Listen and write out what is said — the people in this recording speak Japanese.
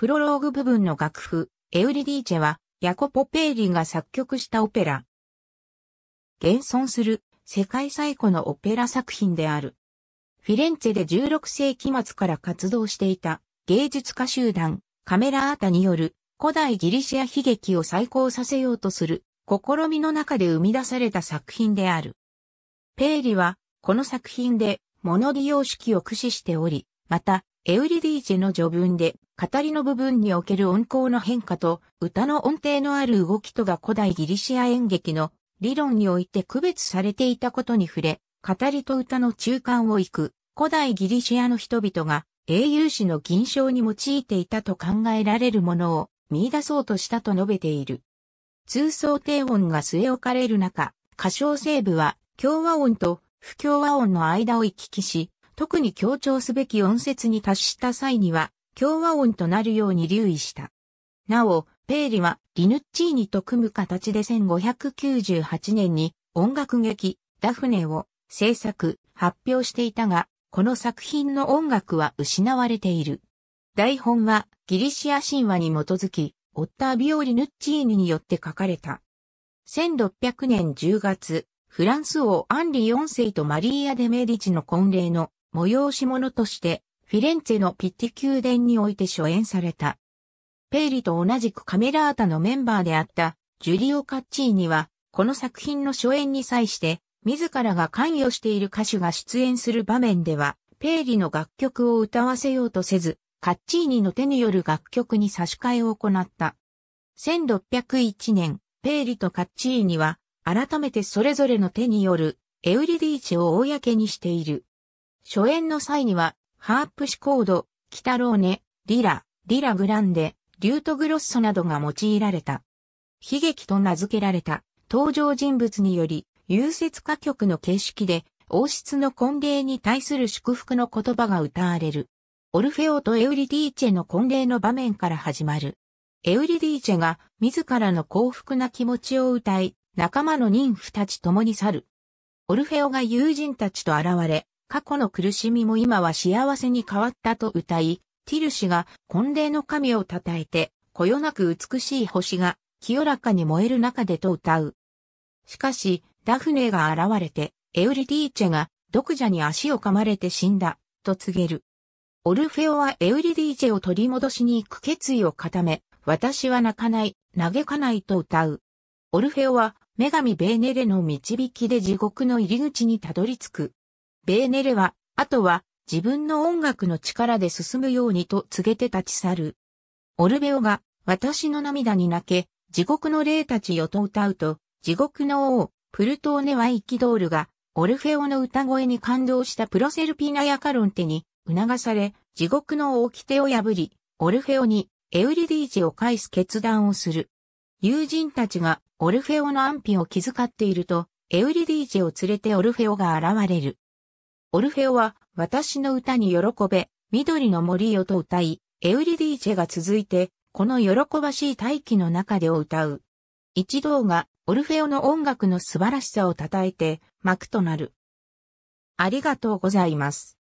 プロローグ部分の楽譜、エウリディーチェは、ヤコポ・ペーリが作曲したオペラ。現存する世界最古のオペラ作品である。フィレンツェで16世紀末から活動していた芸術家集団カメラアータによる古代ギリシア悲劇を再興させようとする試みの中で生み出された作品である。ペーリはこの作品でモノディ様式を駆使しており、またエウリディーチェの序文で語りの部分における音高の変化と歌の音程のある動きとが古代ギリシア演劇の理論において区別されていたことに触れ、語りと歌の中間を行く古代ギリシアの人々が英雄史の銀章に用いていたと考えられるものを見出そうとしたと述べている。通奏低音が据え置かれる中、歌唱西部は共和音と不協和音の間を行き来し、特に強調すべき音節に達した際には、共和音となるように留意した。なお、ペーリはリヌッチーニと組む形で1598年に音楽劇ダフネを制作、発表していたが、この作品の音楽は失われている。台本はギリシア神話に基づき、オッタービオ・リヌッチーニによって書かれた。1600年10月、フランス王アンリ4世とマリーア・デ・メディチの婚礼の催し物としてフィレンツェのピッティ宮殿において初演された。ペイリと同じくカメラータのメンバーであったジュリオ・カッチーニは、この作品の初演に際して、自らが関与している歌手が出演する場面では、ペイリの楽曲を歌わせようとせず、カッチーニの手による楽曲に差し替えを行った。1601年、ペイリとカッチーニは、改めてそれぞれの手によるエウリディーチを公にしている。初演の際には、ハープシコード、キタローネ、リラ、リラグランデ、リュートグロッソなどが用いられた。悲劇と名付けられた登場人物により、優説歌曲の形式で、王室の婚礼に対する祝福の言葉が歌われる。オルフェオとエウリディーチェの婚礼の場面から始まる。エウリディーチェが自らの幸福な気持ちを歌い、仲間の妊婦たち共に去る。オルフェオが友人たちと現れ、過去の苦しみも今は幸せに変わったと歌い、ティル氏が婚礼の神を称えて、こよなく美しい星が清らかに燃える中でと歌う。しかし、ダフネが現れて、エウリディーチェが毒蛇に足を噛まれて死んだ、と告げる。オルフェオはエウリディーチェを取り戻しに行く決意を固め、私は泣かない、嘆かないと歌う。オルフェオは女神ベーネレの導きで地獄の入り口にたどり着く。ベーネレは、あとは自分の音楽の力で進むようにと告げて立ち去る。オルベオが私の涙に泣け、地獄の霊たちよと歌うと、地獄の王、プルトーネはーるが、オルフェオの歌声に感動したプロセルピナヤカロンテに促され、地獄の王掟を破り、オルフェオにエウリディーチを返す決断をする。友人たちがオルフェオの安否を気遣っていると、エウリディーチェを連れてオルフェオが現れる。オルフェオは、私の歌に喜べ、緑の森よと歌い、エウリディーチェが続いて、この喜ばしい大気の中でを歌う。一同が、オルフェオの音楽の素晴らしさを称えて、幕となる。ありがとうございます。